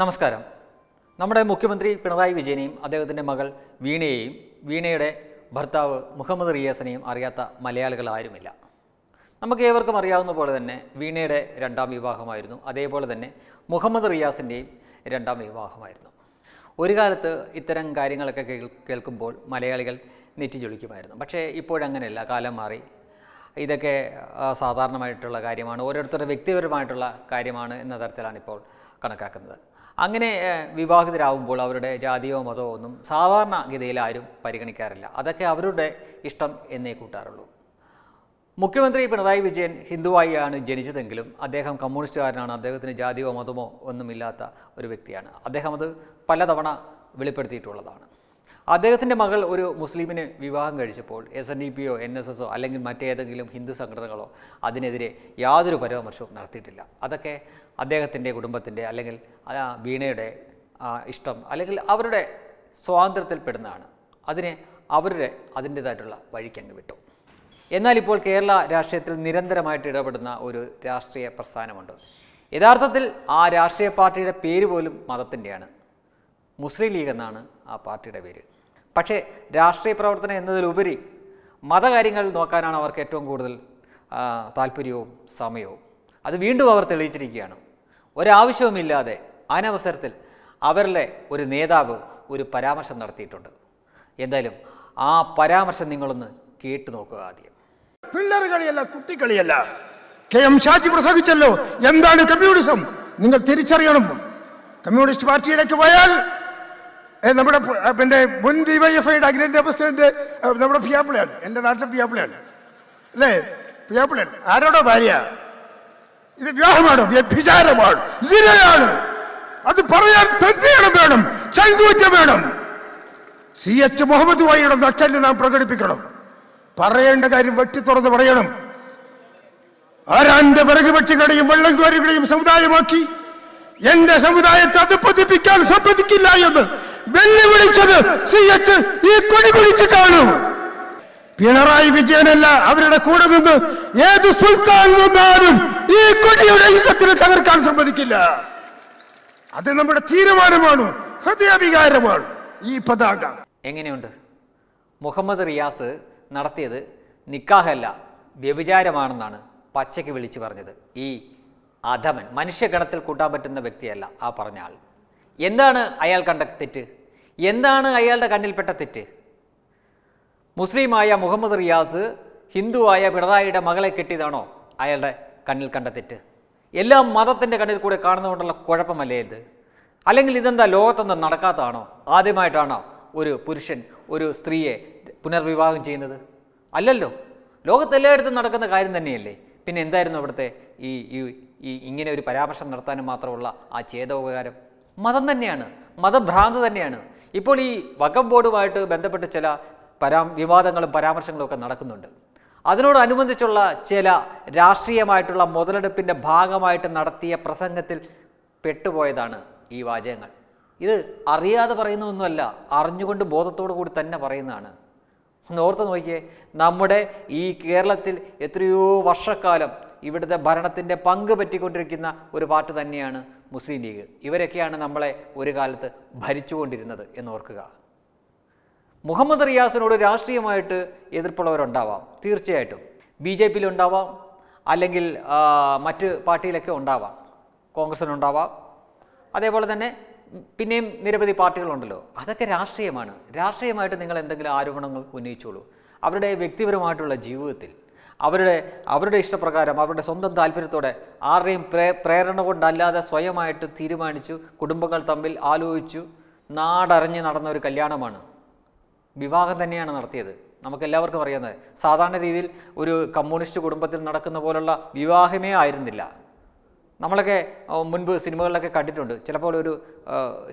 നമസ്കാരം നമ്മുടെ മുഖ്യമന്ത്രി പിണറായി വിജയനെയും അദ്ദേഹത്തിൻ്റെ മകൾ വീണയെയും വീണയുടെ ഭർത്താവ് മുഹമ്മദ് റിയാസിനെയും അറിയാത്ത മലയാളികൾ ആരുമില്ല നമുക്ക് ഏവർക്കും അറിയാവുന്ന പോലെ തന്നെ വീണയുടെ രണ്ടാം വിവാഹമായിരുന്നു അതേപോലെ തന്നെ മുഹമ്മദ് റിയാസിൻ്റെയും രണ്ടാം വിവാഹമായിരുന്നു ഒരു കാലത്ത് ഇത്തരം കാര്യങ്ങളൊക്കെ കേൾക്കുമ്പോൾ മലയാളികൾ നെറ്റിച്ചൊളിക്കുമായിരുന്നു പക്ഷേ ഇപ്പോഴങ്ങനെയല്ല കാലം മാറി ഇതൊക്കെ സാധാരണമായിട്ടുള്ള കാര്യമാണ് ഓരോരുത്തരുടെ വ്യക്തിപരമായിട്ടുള്ള കാര്യമാണ് എന്ന തരത്തിലാണ് ഇപ്പോൾ കണക്കാക്കുന്നത് അങ്ങനെ വിവാഹിതരാകുമ്പോൾ അവരുടെ ജാതിയോ മതമോ ഒന്നും സാധാരണ ഗതിയിൽ ആരും പരിഗണിക്കാറില്ല അതൊക്കെ അവരുടെ ഇഷ്ടം എന്നേ കൂട്ടാറുള്ളൂ മുഖ്യമന്ത്രി പിണറായി വിജയൻ ഹിന്ദുവായിയാണ് ജനിച്ചതെങ്കിലും അദ്ദേഹം കമ്മ്യൂണിസ്റ്റുകാരനാണ് അദ്ദേഹത്തിന് ജാതിയോ മതമോ ഒന്നുമില്ലാത്ത ഒരു വ്യക്തിയാണ് അദ്ദേഹം അത് പലതവണ വെളിപ്പെടുത്തിയിട്ടുള്ളതാണ് അദ്ദേഹത്തിൻ്റെ മകൾ ഒരു മുസ്ലിമിന് വിവാഹം കഴിച്ചപ്പോൾ S N P O N S O അല്ലെങ്കിൽ മറ്റേതെങ്കിലും ഹിന്ദു സംഘടനകളോ അതിനെതിരെ യാതൊരു പരാമർശവും നടത്തിയിട്ടില്ല അതൊക്കെ അദ്ദേഹത്തിൻ്റെ കുടുംബത്തിൻ്റെ അല്ലെങ്കിൽ വീണയുടെ ഇഷ്ടം അല്ലെങ്കിൽ അവരുടെ സ്വാതന്ത്ര്യത്തിൽപ്പെടുന്നതാണ് അതിനെ അവരുടെ അതിൻ്റേതായിട്ടുള്ള വഴിക്കങ്ങ് വിട്ടു എന്നാൽ ഇപ്പോൾ കേരള രാഷ്ട്രീയത്തിൽ നിരന്തരമായിട്ട് ഇടപെടുന്ന ഒരു രാഷ്ട്രീയ പ്രസ്ഥാനമുണ്ട് യഥാർത്ഥത്തിൽ ആ രാഷ്ട്രീയ പാർട്ടിയുടെ പേര് പോലും മതത്തിൻ്റെയാണ് മുസ്ലിം ലീഗ് എന്നാണ് ആ പാർട്ടിയുടെ പേര് പക്ഷേ രാഷ്ട്രീയ പ്രവർത്തനം എന്നതിലുപരി മതകാര്യങ്ങൾ നോക്കാനാണ് അവർക്ക് ഏറ്റവും കൂടുതൽ താല്പര്യവും സമയവും അത് വീണ്ടും അവർ തെളിയിച്ചിരിക്കുകയാണ് ഒരാവശ്യവുമില്ലാതെ അനവസരത്തിൽ അവരിലെ ഒരു നേതാവ് ഒരു പരാമർശം നടത്തിയിട്ടുണ്ട് എന്തായാലും ആ പരാമർശം നിങ്ങളൊന്ന് കേട്ടു നോക്കുക ആദ്യം പിള്ളേർ കളിയല്ല കുട്ടിക്കളിയല്ല കെ എം ഷാജി പ്രസംഗിച്ചല്ലോ എന്താണ് കമ്മ്യൂണിസം നിങ്ങൾ തിരിച്ചറിയണം കമ്മ്യൂണിസ്റ്റ് പാർട്ടിയിലേക്ക് പോയാൽ നമ്മുടെ പിന്നെ മുൻ ഐയുടെ അഖിലേന്ത്യാ പ്രസിഡന്റ് നമ്മുടെ പിയാപ്പിളയാണ് എന്റെ നാട്ടിലെ പിയാപ്പിളയാണ് അല്ലേ പിയാപ്പിളൻ ആരോടോ ഭാര്യ ഇത് വിവാഹമാണ് വ്യഭിചാരമാണ് സിരയാണ് അത് പറയാൻ തെറ്റിയണം വേണം ചങ്കൂറ്റം വേണം സി എച്ച് മുഹമ്മദ് വായിയുടെ നട്ടല് നാം പ്രകടിപ്പിക്കണം പറയേണ്ട കാര്യം വെട്ടി തുറന്ന് പറയണം ആരാന്റെ പിറകു പക്ഷികളെയും വെള്ളം കോരികളെയും സമുദായമാക്കി എന്റെ സമുദായത്തെ അത് പതിപ്പിക്കാൻ സമ്മതിക്കില്ല എന്ന് വെല്ലുവിളിച്ചത് സി എച്ച് ഈ കൊടി പിടിച്ചിട്ടാണ് പിണറായി വിജയനല്ല അവരുടെ കൂടെ നിന്ന് ഏത് സുൽത്താൻ വന്നാലും ഈ കൊടിയുടെ യുദ്ധത്തിന് തകർക്കാൻ സമ്മതിക്കില്ല അത് നമ്മുടെ തീരുമാനമാണ് ഹൃദയവികാരമാണ് ഈ പതാക എങ്ങനെയുണ്ട് മുഹമ്മദ് റിയാസ് നടത്തിയത് നിക്കാഹല്ല വ്യഭിചാരമാണെന്നാണ് പച്ചയ്ക്ക് വിളിച്ചു പറഞ്ഞത് ഈ അധമൻ മനുഷ്യഗണത്തിൽ കൂട്ടാൻ പറ്റുന്ന വ്യക്തിയല്ല ആ പറഞ്ഞ ആൾ എന്താണ് അയാൾ കണ്ട തെറ്റ് എന്താണ് അയാളുടെ കണ്ണിൽപ്പെട്ട തെറ്റ് മുസ്ലിമായ മുഹമ്മദ് റിയാസ് ഹിന്ദുവായ പിണറായിയുടെ മകളെ കെട്ടിയതാണോ അയാളുടെ കണ്ണിൽ കണ്ട തെറ്റ് എല്ലാ മതത്തിൻ്റെ കണ്ണിൽ കൂടെ കാണുന്നതുകൊണ്ടുള്ള കുഴപ്പമല്ലേ ഇത് അല്ലെങ്കിൽ ഇതെന്താ ലോകത്തൊന്നും നടക്കാത്തതാണോ ആദ്യമായിട്ടാണോ ഒരു പുരുഷൻ ഒരു സ്ത്രീയെ പുനർവിവാഹം ചെയ്യുന്നത് അല്ലല്ലോ ലോകത്തെല്ലായിടത്തും നടക്കുന്ന കാര്യം തന്നെയല്ലേ പിന്നെ എന്തായിരുന്നു അവിടുത്തെ ഈ ഈ ഇങ്ങനെ ഒരു പരാമർശം നടത്താനും മാത്രമുള്ള ആ ചേതോപകാരം മതം തന്നെയാണ് മതഭ്രാന്ത് തന്നെയാണ് ഇപ്പോൾ ഈ വകം ബോർഡുമായിട്ട് ബന്ധപ്പെട്ട് ചില പരാ വിവാദങ്ങളും പരാമർശങ്ങളും ഒക്കെ നടക്കുന്നുണ്ട് അതിനോടനുബന്ധിച്ചുള്ള ചില രാഷ്ട്രീയമായിട്ടുള്ള മുതലെടുപ്പിൻ്റെ ഭാഗമായിട്ട് നടത്തിയ പ്രസംഗത്തിൽ പെട്ടുപോയതാണ് ഈ വാചകങ്ങൾ ഇത് അറിയാതെ പറയുന്നൊന്നുമല്ല അറിഞ്ഞുകൊണ്ട് ബോധത്തോടു കൂടി തന്നെ പറയുന്നതാണ് ഒന്ന് ഓർത്ത് നോക്കിയേ നമ്മുടെ ഈ കേരളത്തിൽ എത്രയോ വർഷക്കാലം ഇവിടുത്തെ ഭരണത്തിൻ്റെ പങ്ക് പറ്റിക്കൊണ്ടിരിക്കുന്ന ഒരു പാർട്ടി തന്നെയാണ് മുസ്ലിം ലീഗ് ഇവരൊക്കെയാണ് നമ്മളെ ഒരു കാലത്ത് ഭരിച്ചുകൊണ്ടിരുന്നത് എന്നോർക്കുക മുഹമ്മദ് റിയാസിനോട് രാഷ്ട്രീയമായിട്ട് എതിർപ്പുള്ളവരുണ്ടാവാം തീർച്ചയായിട്ടും ബി ജെ പിയിലുണ്ടാവാം അല്ലെങ്കിൽ മറ്റ് പാർട്ടിയിലൊക്കെ ഉണ്ടാവാം കോൺഗ്രസിനുണ്ടാവാം അതേപോലെ തന്നെ പിന്നെയും നിരവധി പാർട്ടികളുണ്ടല്ലോ അതൊക്കെ രാഷ്ട്രീയമാണ് രാഷ്ട്രീയമായിട്ട് നിങ്ങൾ എന്തെങ്കിലും ആരോപണങ്ങൾ ഉന്നയിച്ചോളൂ അവരുടെ വ്യക്തിപരമായിട്ടുള്ള ജീവിതത്തിൽ അവരുടെ അവരുടെ ഇഷ്ടപ്രകാരം അവരുടെ സ്വന്തം താല്പര്യത്തോടെ ആരുടെയും പ്രേ പ്രേരണ കൊണ്ടല്ലാതെ സ്വയമായിട്ട് തീരുമാനിച്ചു കുടുംബങ്ങൾ തമ്മിൽ ആലോചിച്ചു നാടറിഞ്ഞ് നടന്ന ഒരു കല്യാണമാണ് വിവാഹം തന്നെയാണ് നടത്തിയത് നമുക്കെല്ലാവർക്കും അറിയാവുന്നത് സാധാരണ രീതിയിൽ ഒരു കമ്മ്യൂണിസ്റ്റ് കുടുംബത്തിൽ നടക്കുന്ന പോലുള്ള വിവാഹമേ ആയിരുന്നില്ല നമ്മളൊക്കെ മുൻപ് സിനിമകളിലൊക്കെ കണ്ടിട്ടുണ്ട് ചിലപ്പോൾ ഒരു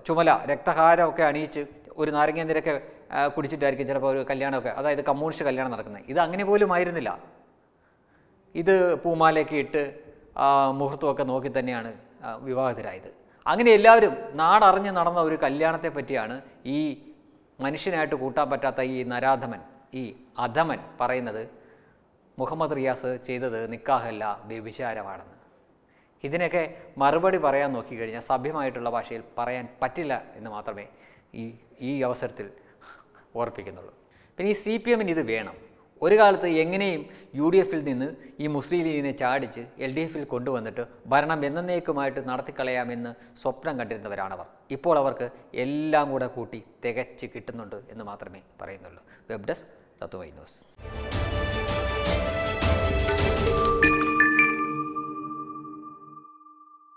ചുമല രക്തഹാരമൊക്കെ അണിയിച്ച് ഒരു നാരങ്ങ നിരക്ക് കുടിച്ചിട്ടായിരിക്കും ചിലപ്പോൾ ഒരു കല്യാണമൊക്കെ അതായത് കമ്മ്യൂണിസ്റ്റ് കല്യാണം നടക്കുന്നത് ഇത് അങ്ങനെ പോലും ആയിരുന്നില്ല ഇത് പൂമാലയൊക്കെ ഇട്ട് മുഹൂർത്തമൊക്കെ നോക്കി തന്നെയാണ് വിവാഹിതരായത് അങ്ങനെ എല്ലാവരും നാടറിഞ്ഞ് നടന്ന ഒരു കല്യാണത്തെ പറ്റിയാണ് ഈ മനുഷ്യനായിട്ട് കൂട്ടാൻ പറ്റാത്ത ഈ നരാധമൻ ഈ അധമൻ പറയുന്നത് മുഹമ്മദ് റിയാസ് ചെയ്തത് നിക്കാഹല്ല വ്യഭിചാരമാണെന്ന് ഇതിനൊക്കെ മറുപടി പറയാൻ നോക്കിക്കഴിഞ്ഞാൽ സഭ്യമായിട്ടുള്ള ഭാഷയിൽ പറയാൻ പറ്റില്ല എന്ന് മാത്രമേ ഈ ഈ അവസരത്തിൽ ഓർപ്പിക്കുന്നുള്ളൂ പിന്നെ ഈ സി പി എമ്മിന് ഇത് വേണം ഒരു കാലത്ത് എങ്ങനെയും യു ഡി എഫിൽ നിന്ന് ഈ മുസ്ലിം ലീഗിനെ ചാടിച്ച് എൽ ഡി എഫിൽ കൊണ്ടുവന്നിട്ട് ഭരണം എന്നേക്കുമായിട്ട് നടത്തിക്കളയാമെന്ന് സ്വപ്നം കണ്ടിരുന്നവരാണവർ ഇപ്പോൾ അവർക്ക് എല്ലാം കൂടെ കൂട്ടി തികച്ച് കിട്ടുന്നുണ്ട് എന്ന് മാത്രമേ പറയുന്നുള്ളൂ വെബ് ഡെസ്ക് തത്വമൈ ന്യൂസ്